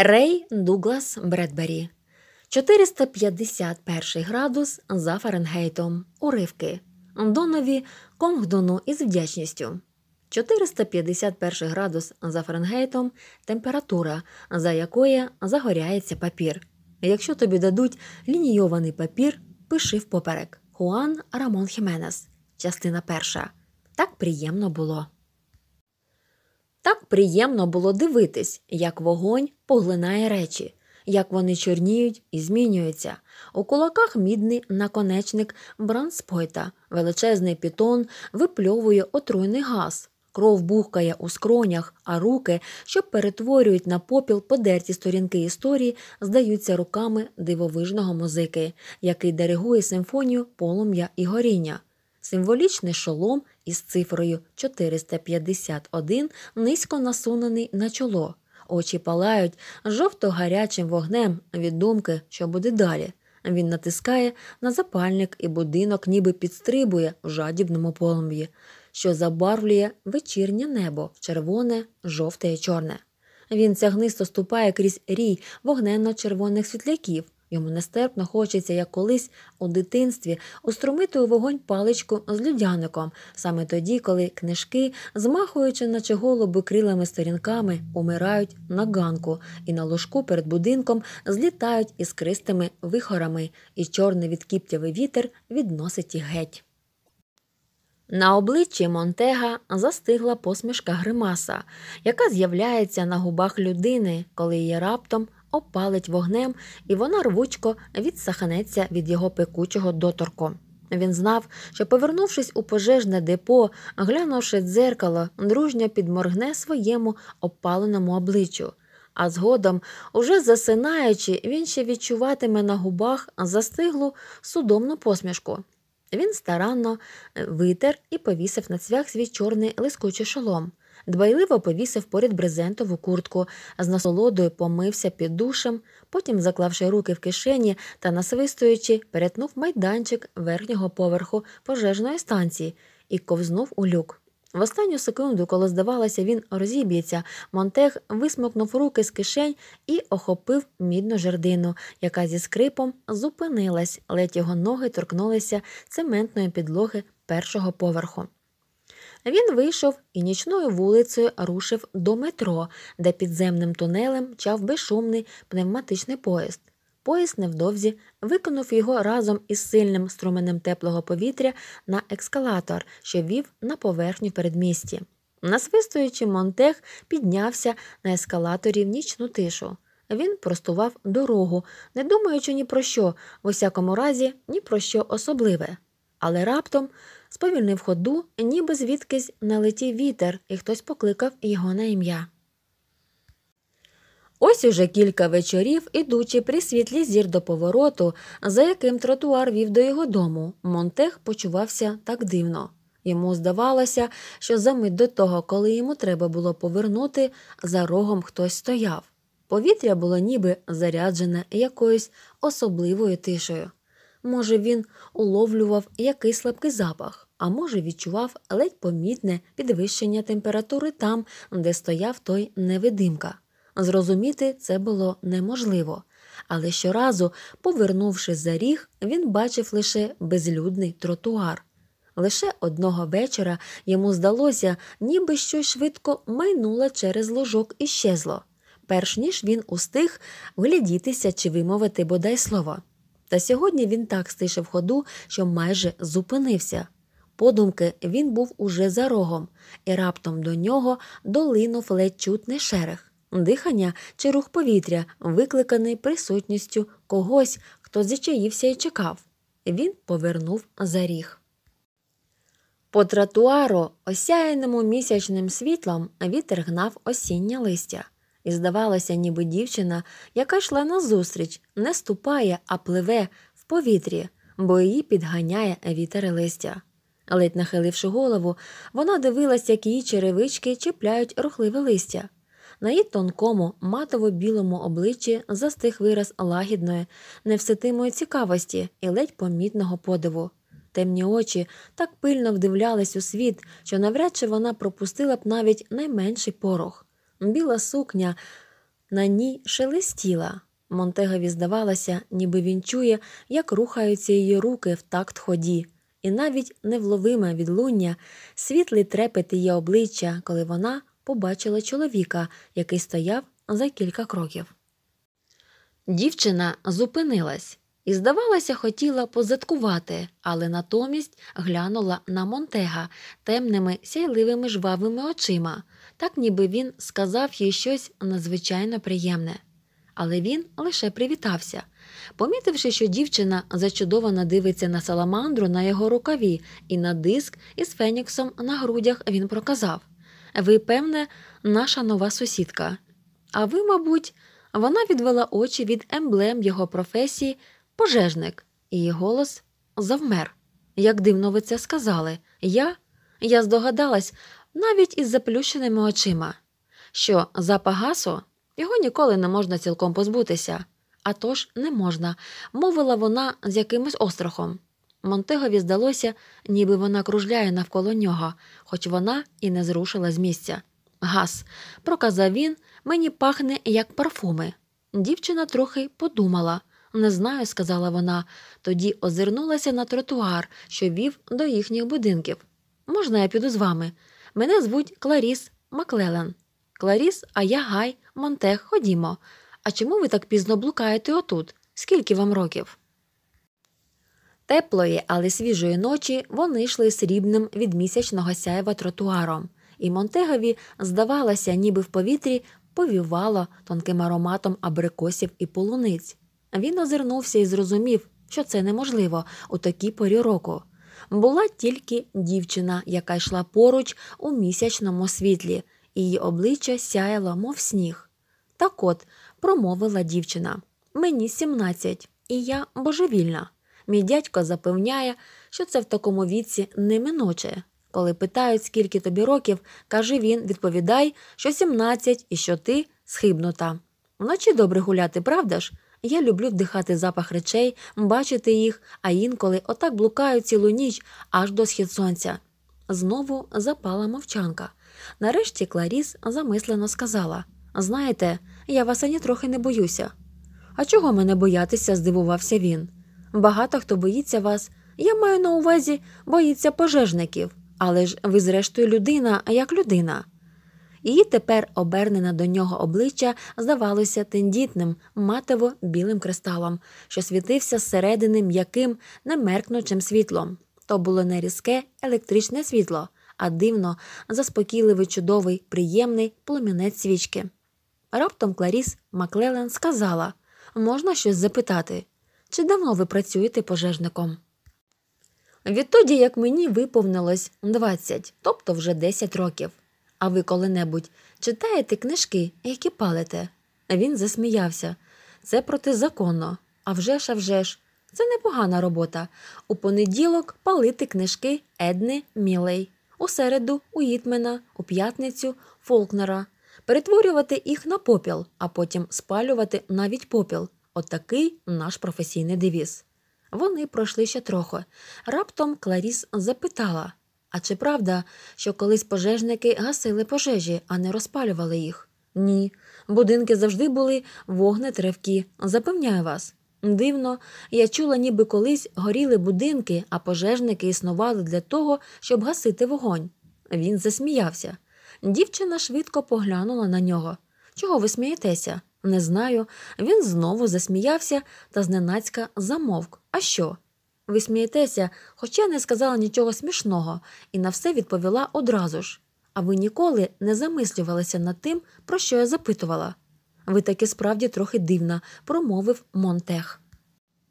Рей Дуглас Бредбері 451 градус за Фаренгейтом. Уривки Донові Конгдону із вдячністю. 451 градус за Фаренгейтом температура, за якою загоряється папір. Якщо тобі дадуть лінійований папір, пиши впоперек. Хуан Рамон Хіменес. Частина перша. Так приємно було. Так приємно було дивитись, як вогонь поглинає речі, як вони чорніють і змінюються. У кулаках мідний наконечник бранспойта, величезний пітон випльовує отруйний газ. Кров бухкає у скронях, а руки, що перетворюють на попіл подерті сторінки історії, здаються руками дивовижного музики, який диригує симфонію полум'я і горіння. Символічний шолом із цифрою 451 низько насунений на чоло. Очі палають жовто-гарячим вогнем від думки, що буде далі. Він натискає на запальник і будинок, ніби підстрибує в жадібному полум'ї, що забарвлює вечірнє небо, червоне, жовте і чорне. Він цягнисто ступає крізь рій вогненно-червоних світляків. Йому нестерпно хочеться, як колись у дитинстві, устромити у вогонь паличку з людяником, саме тоді, коли книжки, змахуючи, наче голуби крилами сторінками, умирають на ганку і на ложку перед будинком злітають іскристими вихорами, і чорний відкіптявий вітер відносить їх геть. На обличчі Монтега застигла посмішка гримаса, яка з'являється на губах людини, коли її раптом опалить вогнем, і вона рвучко відсаханеться від його пекучого доторку. Він знав, що, повернувшись у пожежне депо, глянувши дзеркало, дружня підморгне своєму опаленому обличчю. А згодом, уже засинаючи, він ще відчуватиме на губах застиглу судомну посмішку. Він старанно е, витер і повісив на цвях свій чорний лискучий шолом дбайливо повісив поряд брезентову куртку, з насолодою помився під душем, потім, заклавши руки в кишені та насвистуючи, перетнув майданчик верхнього поверху пожежної станції і ковзнув у люк. В останню секунду, коли здавалося, він розіб'ється, Монтех висмикнув руки з кишень і охопив мідну жердину, яка зі скрипом зупинилась, ледь його ноги торкнулися цементної підлоги першого поверху. Він вийшов і нічною вулицею рушив до метро, де підземним тунелем чав безшумний пневматичний поїзд. Поїзд невдовзі викинув його разом із сильним струменем теплого повітря на ескалатор, що вів на поверхню передмісті. Насвистуючи, Монтех піднявся на ескалаторі в нічну тишу. Він простував дорогу, не думаючи ні про що, в усякому разі, ні про що особливе але раптом сповільнив ходу, ніби звідкись налетів вітер, і хтось покликав його на ім'я. Ось уже кілька вечорів, ідучи при світлі зір до повороту, за яким тротуар вів до його дому, Монтех почувався так дивно. Йому здавалося, що за мить до того, коли йому треба було повернути, за рогом хтось стояв. Повітря було ніби заряджене якоюсь особливою тишею. Може, він уловлював якийсь слабкий запах, а може, відчував ледь помітне підвищення температури там, де стояв той невидимка. Зрозуміти це було неможливо, але щоразу, повернувшись за ріг, він бачив лише безлюдний тротуар. Лише одного вечора йому здалося, ніби щось швидко майнуло через ложок і щезло, перш ніж він устиг вглядітися чи вимовити бодай слово. Та сьогодні він так стишив ходу, що майже зупинився. Подумки він був уже за рогом, і раптом до нього долинув ледь чутний шерех, дихання чи рух повітря, викликаний присутністю когось, хто зачаївся і чекав. Він повернув за ріг. По тротуару, осяяному місячним світлом, вітер гнав осіннє листя і здавалося, ніби дівчина, яка йшла назустріч, не ступає, а пливе в повітрі, бо її підганяє вітер листя. Ледь нахиливши голову, вона дивилась, як її черевички чіпляють рухливе листя. На її тонкому, матово-білому обличчі застиг вираз лагідної, невситимої цікавості і ледь помітного подиву. Темні очі так пильно вдивлялись у світ, що навряд чи вона пропустила б навіть найменший порох біла сукня на ній шелестіла. Монтегові здавалося, ніби він чує, як рухаються її руки в такт ході, і навіть невловиме відлуння, світлий трепет її обличчя, коли вона побачила чоловіка, який стояв за кілька кроків. Дівчина зупинилась і, здавалося, хотіла позадкувати, але натомість глянула на Монтега темними сяйливими жвавими очима так ніби він сказав їй щось надзвичайно приємне. Але він лише привітався, помітивши, що дівчина зачудовано дивиться на саламандру на його рукаві і на диск із феніксом на грудях він проказав Ви, певне, наша нова сусідка. А ви, мабуть, вона відвела очі від емблем його професії пожежник, і її голос завмер. Як дивно ви це сказали, я. Я здогадалась, навіть із заплющеними очима, що запагасу його ніколи не можна цілком позбутися, а тож не можна, мовила вона з якимось острахом. Монтегові здалося, ніби вона кружляє навколо нього, хоч вона і не зрушила з місця. Гас, проказав він, мені пахне як парфуми. Дівчина трохи подумала. Не знаю, сказала вона, тоді озирнулася на тротуар, що вів до їхніх будинків. Можна я піду з вами? Мене звуть Кларіс Маклелен. Кларіс, а я Гай, Монтех, ходімо. А чому ви так пізно блукаєте отут? Скільки вам років? Теплої, але свіжої ночі вони йшли срібним від місячного сяєва тротуаром, і Монтегові здавалося, ніби в повітрі повівало тонким ароматом абрикосів і полуниць. Він озирнувся і зрозумів, що це неможливо у такій порі року була тільки дівчина, яка йшла поруч у місячному світлі, її обличчя сяяло, мов сніг. Так от, промовила дівчина мені 17, і я божевільна. Мій дядько запевняє, що це в такому віці неминуче. Коли питають, скільки тобі років, каже він, відповідай, що 17 і що ти схибнута. Вночі добре гуляти, правда ж? Я люблю вдихати запах речей, бачити їх, а інколи отак блукаю цілу ніч аж до схід сонця. Знову запала мовчанка. Нарешті Кларіс замислено сказала Знаєте, я вас ані трохи не боюся. А чого мене боятися? здивувався він. Багато хто боїться вас. Я маю на увазі боїться пожежників, але ж ви, зрештою, людина як людина. Її тепер обернена до нього обличчя здавалося тендітним, матово білим кристалом, що світився зсередини м'яким, немеркнучим світлом. То було не різке електричне світло, а дивно, заспокійливий, чудовий, приємний племінець свічки. Раптом Кларіс Маклелен сказала можна щось запитати, чи давно ви працюєте пожежником? Відтоді як мені виповнилось 20, тобто вже 10 років. А ви коли-небудь читаєте книжки, які палите? Він засміявся. Це протизаконно. А вже ж, а вже ж. Це непогана робота. У понеділок палити книжки Едни Мілей, у середу Уїтмена, у п'ятницю Фолкнера, перетворювати їх на попіл, а потім спалювати навіть попіл. Отакий наш професійний девіз. Вони пройшли ще трохи. Раптом Кларіс запитала а чи правда, що колись пожежники гасили пожежі, а не розпалювали їх? Ні. Будинки завжди були вогнетревкі, запевняю вас. Дивно, я чула, ніби колись горіли будинки, а пожежники існували для того, щоб гасити вогонь. Він засміявся. Дівчина швидко поглянула на нього. Чого ви смієтеся? Не знаю. Він знову засміявся та зненацька замовк. А що? Ви смієтеся, хоча не сказала нічого смішного, і на все відповіла одразу ж. А ви ніколи не замислювалися над тим, про що я запитувала. Ви таки справді трохи дивна, промовив Монтех.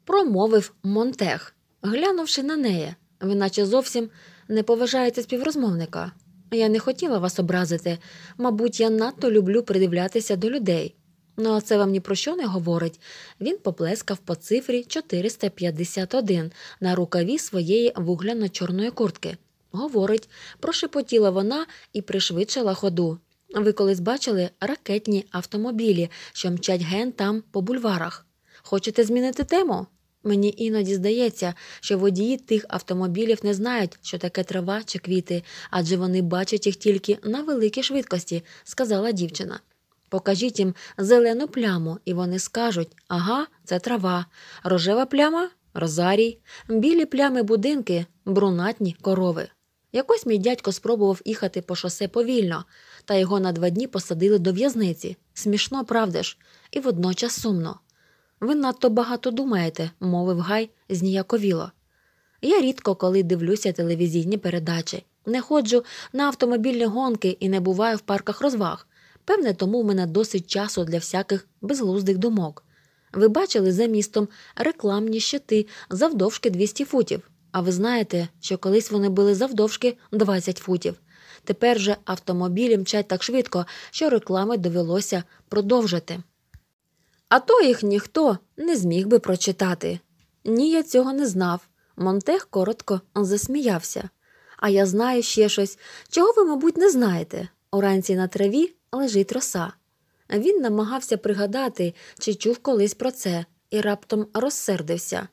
Промовив Монтех, глянувши на неї, ви наче зовсім не поважаєте співрозмовника. Я не хотіла вас образити, мабуть, я надто люблю придивлятися до людей. Ну, а це вам ні про що не говорить. Він поплескав по цифрі 451 на рукаві своєї вугляно-чорної куртки. Говорить, прошепотіла вона і пришвидшила ходу. Ви колись бачили ракетні автомобілі, що мчать ген там по бульварах. Хочете змінити тему? Мені іноді здається, що водії тих автомобілів не знають, що таке трава чи квіти, адже вони бачать їх тільки на великій швидкості, сказала дівчина. Покажіть їм зелену пляму, і вони скажуть ага, це трава, рожева пляма розарій, білі плями будинки, брунатні корови. Якось мій дядько спробував їхати по шосе повільно, та його на два дні посадили до в'язниці. Смішно, правда ж, і водночас сумно. Ви надто багато думаєте, мовив гай зніяковіло. Я рідко коли дивлюся телевізійні передачі, не ходжу на автомобільні гонки і не буваю в парках розваг. Певне, тому в мене досить часу для всяких безглуздих думок. Ви бачили за містом рекламні щити завдовжки 200 футів. А ви знаєте, що колись вони були завдовжки 20 футів. Тепер же автомобілі мчать так швидко, що реклами довелося продовжити. А то їх ніхто не зміг би прочитати. Ні, я цього не знав. Монтех коротко засміявся. А я знаю ще щось, чого ви, мабуть, не знаєте. Уранці на траві лежить роса. Він намагався пригадати, чи чув колись про це, і раптом розсердився.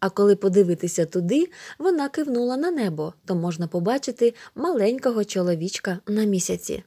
А коли подивитися туди, вона кивнула на небо, то можна побачити маленького чоловічка на місяці.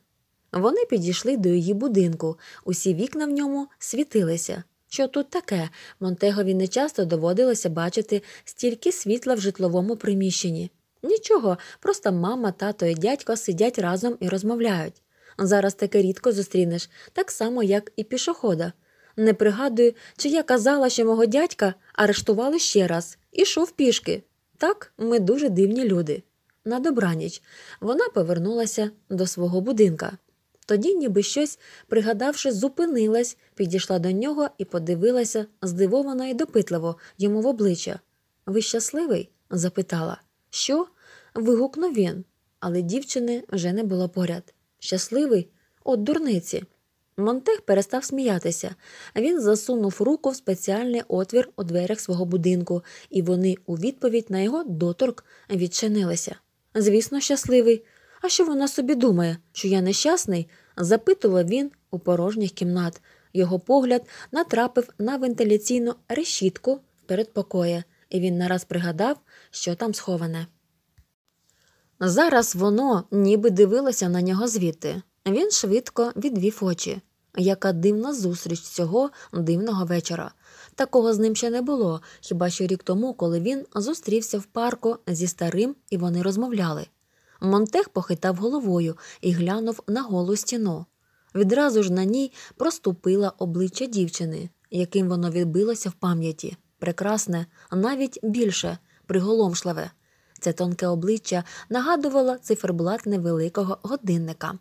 Вони підійшли до її будинку, усі вікна в ньому світилися. Що тут таке? Монтегові не часто доводилося бачити стільки світла в житловому приміщенні. Нічого, просто мама, тато і дядько сидять разом і розмовляють. Зараз таке рідко зустрінеш, так само, як і пішохода. Не пригадую, чи я казала, що мого дядька арештували ще раз, ішов пішки. Так, ми дуже дивні люди. На добраніч вона повернулася до свого будинка. Тоді, ніби щось, пригадавши, зупинилась, підійшла до нього і подивилася здивовано і допитливо йому в обличчя. Ви щасливий? запитала. Що? вигукнув він, але дівчини вже не було поряд. Щасливий? От дурниці. Монтех перестав сміятися. Він засунув руку в спеціальний отвір у дверях свого будинку, і вони у відповідь на його доторк відчинилися. Звісно, щасливий. А що вона собі думає, що я нещасний? запитував він у порожніх кімнат. Його погляд натрапив на вентиляційну решітку передпокоя, і він нараз пригадав, що там сховане. Зараз воно ніби дивилося на нього звідти. Він швидко відвів очі. Яка дивна зустріч цього дивного вечора. Такого з ним ще не було, хіба що рік тому, коли він зустрівся в парку зі старим і вони розмовляли. Монтех похитав головою і глянув на голу стіну. Відразу ж на ній проступила обличчя дівчини, яким воно відбилося в пам'яті прекрасне, навіть більше, приголомшливе. Це тонке обличчя нагадувало циферблат невеликого годинника.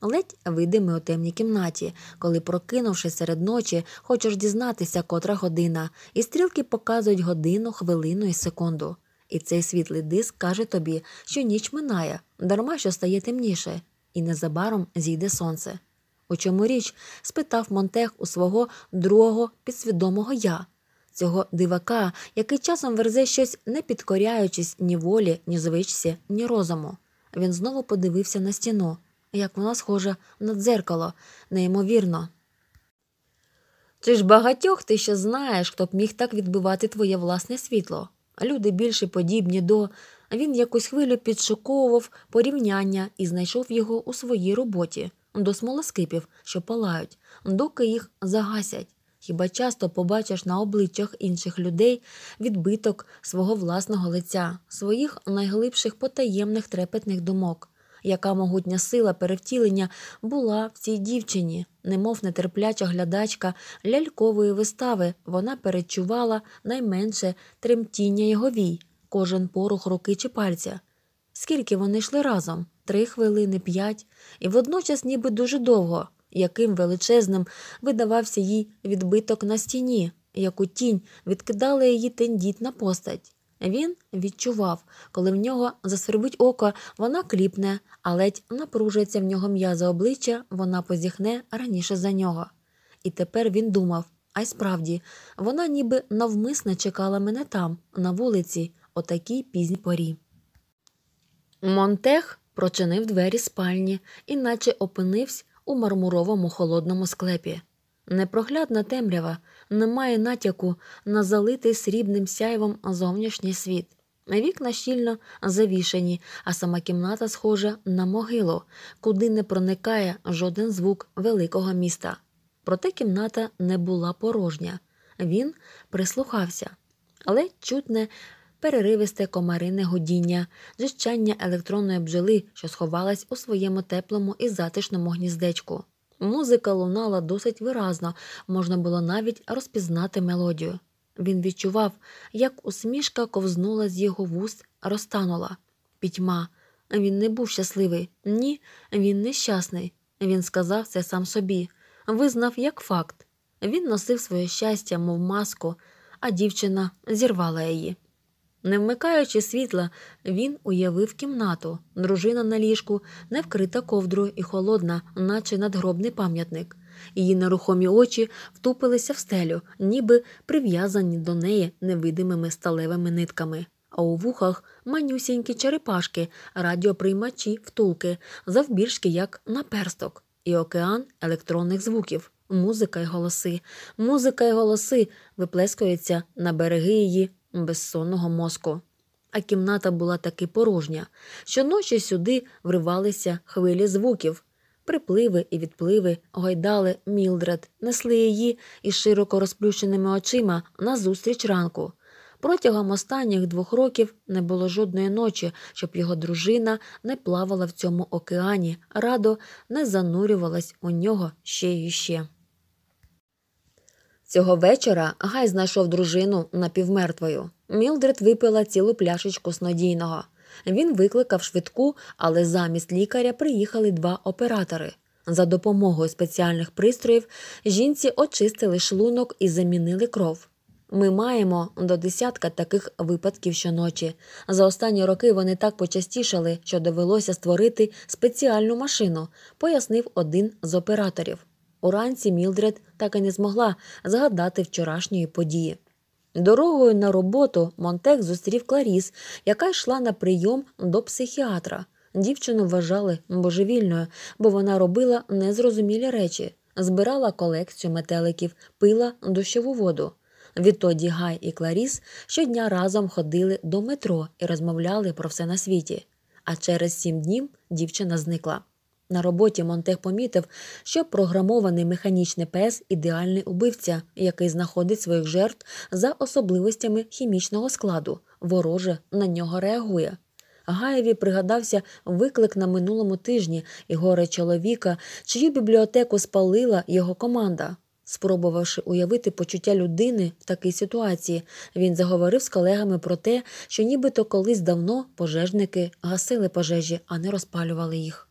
Ледь видими у темній кімнаті, коли, прокинувши серед ночі, хочеш дізнатися, котра година, і стрілки показують годину, хвилину і секунду. І цей світлий диск каже тобі, що ніч минає, дарма що стає темніше, і незабаром зійде сонце. У чому річ? спитав Монтех у свого другого підсвідомого я цього дивака, який часом верзе щось, не підкоряючись ні волі, ні звичці, ні розуму. Він знову подивився на стіну, як вона схожа на дзеркало, неймовірно. Чи ж багатьох ти ще знаєш, хто б міг так відбивати твоє власне світло? Люди більше подібні до. Він якусь хвилю підшуковував порівняння і знайшов його у своїй роботі до смолоскипів, що палають, доки їх загасять. Хіба часто побачиш на обличчях інших людей відбиток свого власного лиця, своїх найглибших потаємних трепетних думок, яка могутня сила перевтілення була в цій дівчині, немов нетерпляча глядачка лялькової вистави, вона перечувала найменше тремтіння його вій, кожен порух руки чи пальця. Скільки вони йшли разом? Три хвилини, п'ять, і водночас ніби дуже довго яким величезним видавався їй відбиток на стіні, яку тінь відкидала її тендітна постать. Він відчував, коли в нього засвербить око, вона кліпне, а ледь напружиться в нього м'язо обличчя, вона позіхне раніше за нього. І тепер він думав а й справді, вона ніби навмисно чекала мене там, на вулиці, о такій пізній порі. Монтех прочинив двері спальні, іначе опинився у мармуровому холодному склепі. Непроглядна темрява не має натяку на залитий срібним сяйвом зовнішній світ. Вікна щільно завішені, а сама кімната схожа на могилу, куди не проникає жоден звук великого міста. Проте кімната не була порожня. Він прислухався, але чутне переривисте комарине годіння, жищання електронної бджоли, що сховалась у своєму теплому і затишному гніздечку. Музика лунала досить виразно, можна було навіть розпізнати мелодію. Він відчував, як усмішка ковзнула з його вуст, розтанула. Пітьма. Він не був щасливий. Ні, він нещасний. Він сказав це сам собі, визнав як факт. Він носив своє щастя, мов маску, а дівчина зірвала її. Не вмикаючи світла, він уявив кімнату, дружина на ліжку, не вкрита ковдрою і холодна, наче надгробний пам'ятник. Її нерухомі очі втупилися в стелю, ніби прив'язані до неї невидимими сталевими нитками. А у вухах манюсінькі черепашки, радіоприймачі, втулки, завбільшки як наперсток, і океан електронних звуків, музика й голоси. Музика й голоси виплескуються на береги її безсонного мозку. А кімната була таки порожня, щоночі сюди вривалися хвилі звуків. Припливи і відпливи гойдали Мілдред, несли її із широко розплющеними очима назустріч ранку. Протягом останніх двох років не було жодної ночі, щоб його дружина не плавала в цьому океані, радо не занурювалась у нього ще й ще. Цього вечора Гай знайшов дружину напівмертвою. Мілдред випила цілу пляшечку снодійного. Він викликав швидку, але замість лікаря приїхали два оператори. За допомогою спеціальних пристроїв жінці очистили шлунок і замінили кров. Ми маємо до десятка таких випадків щоночі. За останні роки вони так почастішали, що довелося створити спеціальну машину, пояснив один з операторів. Уранці Мілдред так і не змогла згадати вчорашньої події. Дорогою на роботу Монтек зустрів Кларіс, яка йшла на прийом до психіатра. Дівчину вважали божевільною, бо вона робила незрозумілі речі, збирала колекцію метеликів, пила дощову воду. Відтоді Гай і Кларіс щодня разом ходили до метро і розмовляли про все на світі. А через сім днів дівчина зникла. На роботі Монтех помітив, що програмований механічний пес ідеальний убивця, який знаходить своїх жертв за особливостями хімічного складу, вороже на нього реагує. Гаєві пригадався виклик на минулому тижні і горе чоловіка, чию бібліотеку спалила його команда. Спробувавши уявити почуття людини в такій ситуації, він заговорив з колегами про те, що нібито колись давно пожежники гасили пожежі, а не розпалювали їх.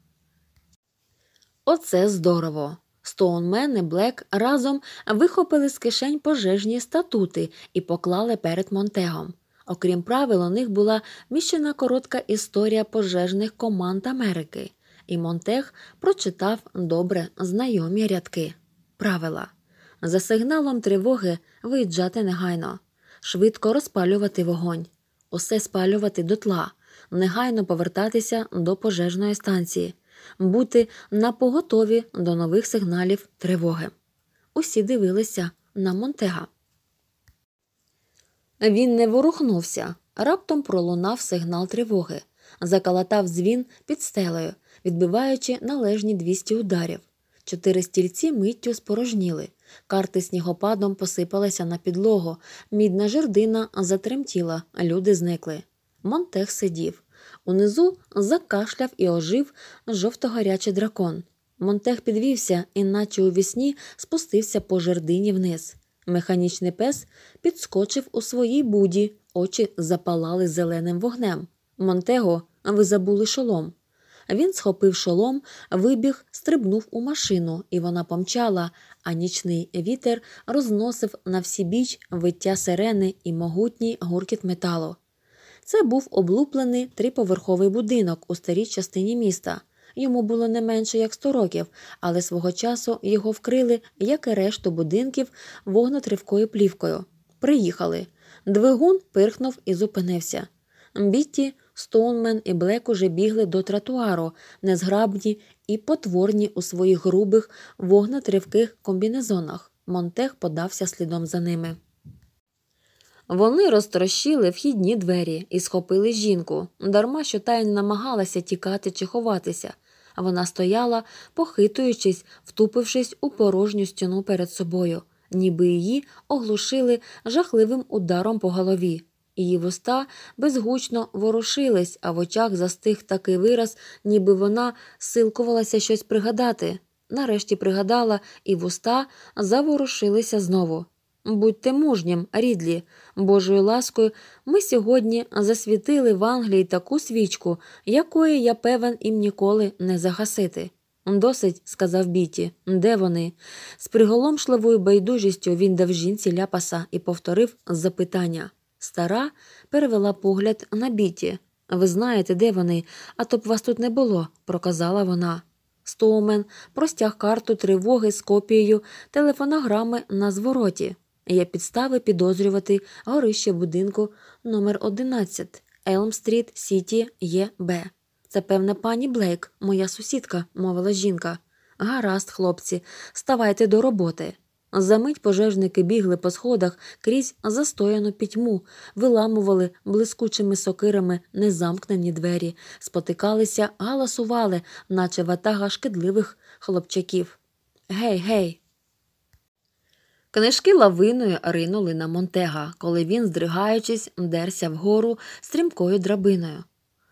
Оце здорово. Стоунмен і Блек разом вихопили з кишень пожежні статути і поклали перед Монтегом. Окрім правил, у них була міщена коротка історія пожежних команд Америки, і Монтег прочитав добре знайомі рядки. Правила за сигналом тривоги виїжджати негайно, швидко розпалювати вогонь, усе спалювати дотла, негайно повертатися до пожежної станції бути напоготові до нових сигналів тривоги. Усі дивилися на Монтега. Він не ворухнувся, раптом пролунав сигнал тривоги, закалатав дзвін під стелею, відбиваючи належні 200 ударів. Чотири стільці миттю спорожніли, карти снігопадом посипалися на підлогу, мідна жердина затремтіла, люди зникли. Монтех сидів, Унизу закашляв і ожив жовто-гарячий дракон. Монтех підвівся і, наче у вісні, спустився по жердині вниз. Механічний пес підскочив у своїй буді, очі запалали зеленим вогнем. Монтего, ви забули шолом. Він схопив шолом, вибіг, стрибнув у машину, і вона помчала, а нічний вітер розносив на всі біч виття сирени і могутній гуркіт металу. Це був облуплений триповерховий будинок у старій частині міста. Йому було не менше як 100 років, але свого часу його вкрили, як і решту будинків, вогнотривкою плівкою. Приїхали. Двигун пирхнув і зупинився. Бітті, Стоунмен і Блек уже бігли до тротуару, незграбні і потворні у своїх грубих вогнотривких комбінезонах. Монтех подався слідом за ними. Вони розтрощили вхідні двері і схопили жінку, дарма що та намагалася тікати чи ховатися. Вона стояла, похитуючись, втупившись у порожню стіну перед собою, ніби її оглушили жахливим ударом по голові. Її вуста безгучно ворушились, а в очах застиг такий вираз, ніби вона силкувалася щось пригадати. Нарешті пригадала, і вуста заворушилися знову. Будьте мужнім, рідлі, Божою ласкою, ми сьогодні засвітили в Англії таку свічку, якої я певен їм ніколи не загасити. Досить, сказав Біті, де вони? З приголомшливою байдужістю він дав жінці ляпаса і повторив запитання. Стара перевела погляд на біті. Ви знаєте, де вони, а то б вас тут не було, проказала вона. Стоумен простяг карту тривоги з копією телефонограми на звороті. Є підстави підозрювати горище будинку номер 11 Елм-стріт Сіті Б. Це певна пані Блейк, моя сусідка, мовила жінка. Гаразд, хлопці, ставайте до роботи. Замить пожежники бігли по сходах крізь застояну пітьму, виламували блискучими сокирами незамкнені двері, спотикалися, галасували, наче ватага шкідливих хлопчаків. Гей, гей, Книжки лавиною ринули на Монтега, коли він, здригаючись, дерся вгору стрімкою драбиною.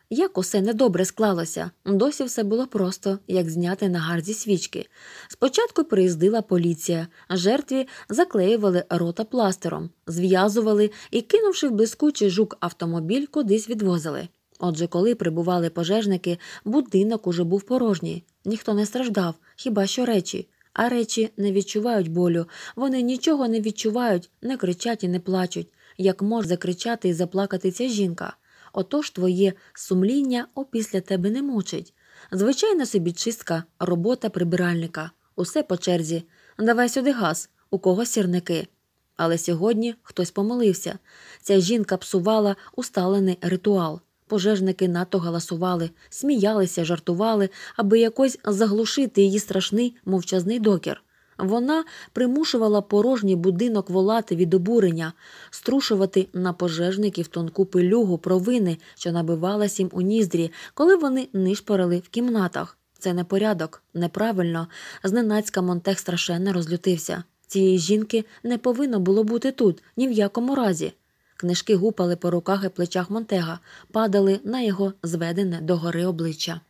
Як усе недобре склалося, досі все було просто, як зняти на гарзі свічки. Спочатку приїздила поліція, жертві заклеювали рота пластером, зв'язували і, кинувши в блискучий жук автомобіль, кудись відвозили. Отже, коли прибували пожежники, будинок уже був порожній, ніхто не страждав, хіба що речі а речі не відчувають болю, вони нічого не відчувають, не кричать і не плачуть, як може закричати і заплакати ця жінка. Отож твоє сумління опісля тебе не мучить. Звичайна собі чистка, робота прибиральника, усе по черзі. Давай сюди газ, у кого сірники. Але сьогодні хтось помилився. Ця жінка псувала усталений ритуал пожежники НАТО галасували, сміялися, жартували, аби якось заглушити її страшний мовчазний докір. Вона примушувала порожній будинок волати від обурення, струшувати на пожежників тонку пилюгу провини, що набивалась їм у ніздрі, коли вони нишпорили в кімнатах. Це не порядок, неправильно. Зненацька Монтех страшенно розлютився. Цієї жінки не повинно було бути тут ні в якому разі. Книжки гупали по руках і плечах Монтега, падали на його зведене догори обличчя.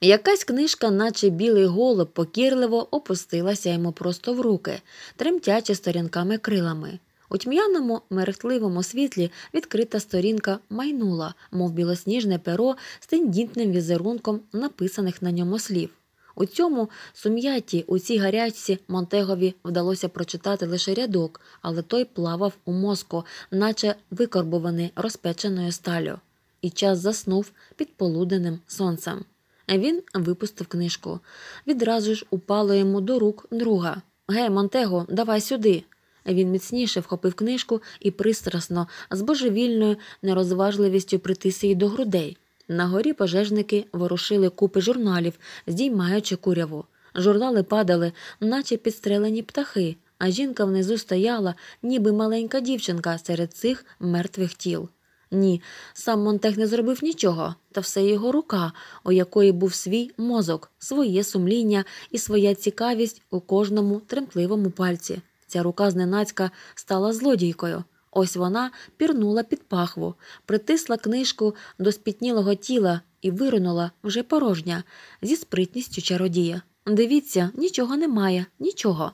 Якась книжка, наче білий голуб, покірливо опустилася йому просто в руки, тремтячи сторінками крилами. У тьмяному мерехтливому світлі відкрита сторінка майнула, мов білосніжне перо з тендітним візерунком написаних на ньому слів. У цьому сум'ятті у цій гарячці Монтегові вдалося прочитати лише рядок, але той плавав у мозку, наче викорбуваний розпеченою сталю, і час заснув під полуденним сонцем. Він випустив книжку. Відразу ж упало йому до рук друга. Гей, Монтего, давай сюди. Він міцніше вхопив книжку і пристрасно, з божевільною нерозважливістю притис її до грудей. На горі пожежники ворушили купи журналів, здіймаючи куряву. Журнали падали, наче підстрелені птахи, а жінка внизу стояла, ніби маленька дівчинка серед цих мертвих тіл. Ні, сам Монтех не зробив нічого, та все його рука, у якої був свій мозок, своє сумління і своя цікавість у кожному тремтливому пальці. Ця рука зненацька стала злодійкою. Ось вона пірнула під пахву, притисла книжку до спітнілого тіла і виринула вже порожня зі спритністю чародія. Дивіться, нічого немає, нічого.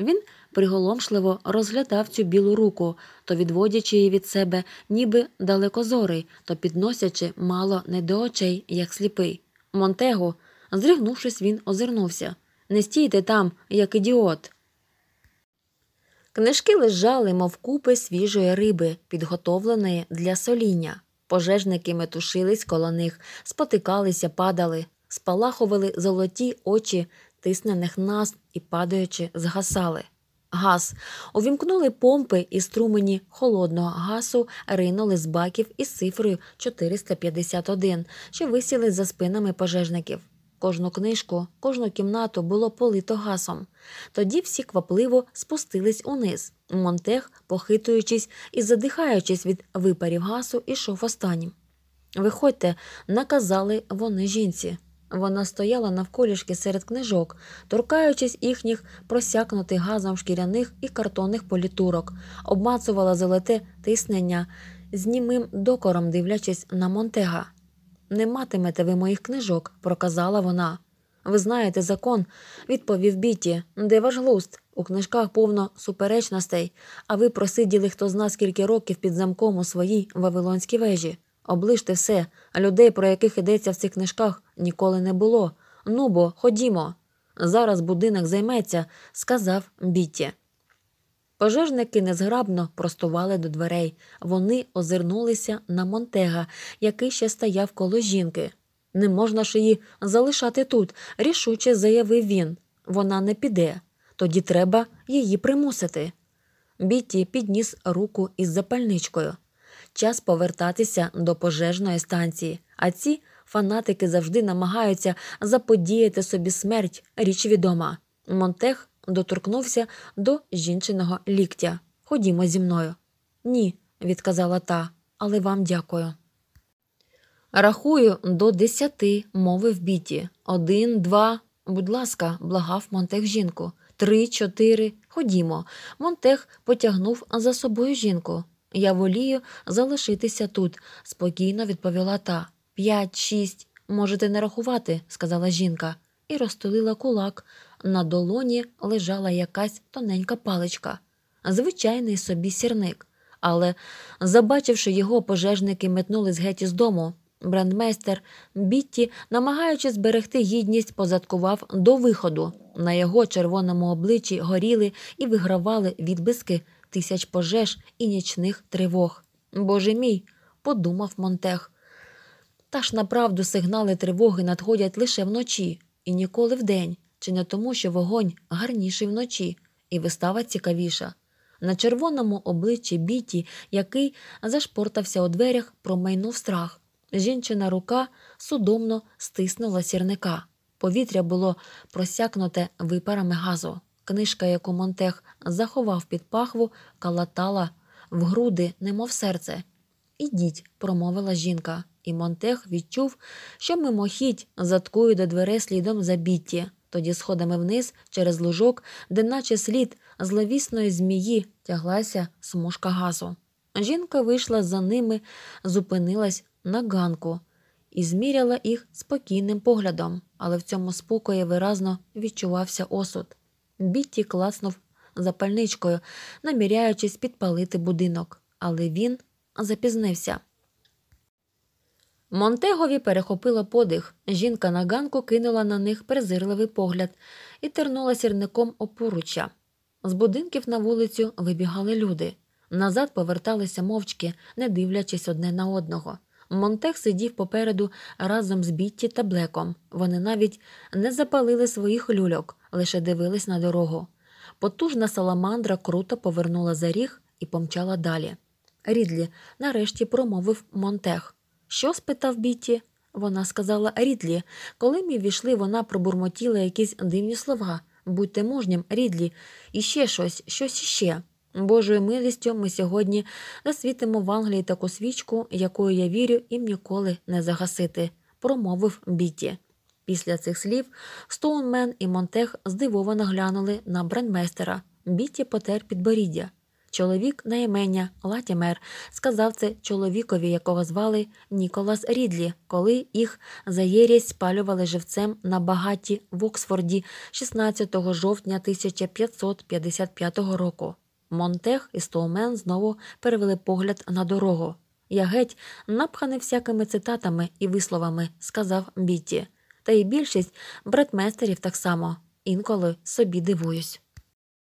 Він приголомшливо розглядав цю білу руку, то відводячи її від себе, ніби далекозорий, то підносячи мало не до очей, як сліпий. Монтего, зригнувшись, він озирнувся. Не стійте там, як ідіот. Книжки лежали, мов купи свіжої риби, підготовленої для соління. Пожежники метушились коло них, спотикалися, падали, спалахували золоті очі тиснених нас і падаючи, згасали. Газ увімкнули помпи і струмені холодного газу ринули з баків із цифрою 451, що висіли за спинами пожежників. Кожну книжку, кожну кімнату було полито гасом. Тоді всі квапливо спустились униз. Монтех, похитуючись і задихаючись від випарів гасу, ішов останнім. Виходьте, наказали вони жінці. Вона стояла навколішки серед книжок, торкаючись їхніх просякнутих газом шкіряних і картонних політурок, обмацувала золоте тиснення, знімим докором дивлячись на Монтега. Не матимете ви моїх книжок, проказала вона. Ви знаєте закон, відповів Біті, де ваш глуст? У книжках повно суперечностей, а ви просиділи хто зна скільки років під замком у своїй Вавилонській вежі. Оближте все, а людей, про яких йдеться в цих книжках, ніколи не було. Ну бо, ходімо. Зараз будинок займеться, сказав Біті. Пожежники незграбно простували до дверей. Вони озирнулися на Монтега, який ще стояв коло жінки. Не можна ж її залишати тут, рішуче заявив він. Вона не піде, тоді треба її примусити. Бітті підніс руку із запальничкою. Час повертатися до пожежної станції, а ці фанатики завжди намагаються заподіяти собі смерть, річ відома. Монтег доторкнувся до жінчиного ліктя. Ходімо зі мною. Ні, відказала та, але вам дякую. Рахую до десяти, мовив біті. Один, два. Будь ласка, благав Монтех жінку. Три, чотири. Ходімо. Монтех потягнув за собою жінку. Я волію залишитися тут, спокійно відповіла та. П'ять, шість. Можете не рахувати, сказала жінка, і розтулила кулак, на долоні лежала якась тоненька паличка, звичайний собі сірник. Але, забачивши його, пожежники метнулись геть із дому. Брендмейстер Бітті, намагаючись зберегти гідність, позадкував до виходу. На його червоному обличчі горіли і вигравали відбиски тисяч пожеж і нічних тривог. Боже мій, подумав Монтех. Та ж направду сигнали тривоги надходять лише вночі і ніколи вдень чи не тому, що вогонь гарніший вночі і вистава цікавіша. На червоному обличчі біті, який зашпортався у дверях, промайнув страх. Жінчина рука судомно стиснула сірника. Повітря було просякнуте випарами газу. Книжка, яку Монтех заховав під пахву, калатала в груди, немов серце. Ідіть, промовила жінка, і Монтех відчув, що мимохідь заткує до дверей слідом за Бітті тоді сходами вниз через лужок, де, наче слід зловісної змії, тяглася смужка газу. Жінка вийшла за ними, зупинилась на ганку і зміряла їх спокійним поглядом, але в цьому спокої виразно відчувався осуд. Бітті класнув запальничкою, наміряючись підпалити будинок, але він запізнився. Монтегові перехопила подих. Жінка на ганку кинула на них презирливий погляд і тернула сірником опоруча. З будинків на вулицю вибігали люди. Назад поверталися мовчки, не дивлячись одне на одного. Монтех сидів попереду разом з Бітті та Блеком. Вони навіть не запалили своїх люльок, лише дивились на дорогу. Потужна саламандра круто повернула за ріг і помчала далі. Рідлі нарешті промовив Монтех. Що? спитав Бітті. Вона сказала Рідлі. Коли ми війшли, вона пробурмотіла якісь дивні слова. Будьте мужнім, Рідлі, іще щось, щось іще. Божою милістю ми сьогодні засвітимо в Англії таку свічку, якою я вірю їм ніколи не загасити, промовив Бітті. Після цих слів Стоунмен і Монтех здивовано глянули на брендмейстера Бітті потер підборіддя. Чоловік на імення Латімер сказав це чоловікові, якого звали Ніколас Рідлі, коли їх за єрість спалювали живцем на багаті в Оксфорді 16 жовтня 1555 року. Монтех і Стоумен знову перевели погляд на дорогу. Я геть, напханий всякими цитатами і висловами, сказав Бітті. Та й більшість братмейстерів так само інколи собі дивуюсь.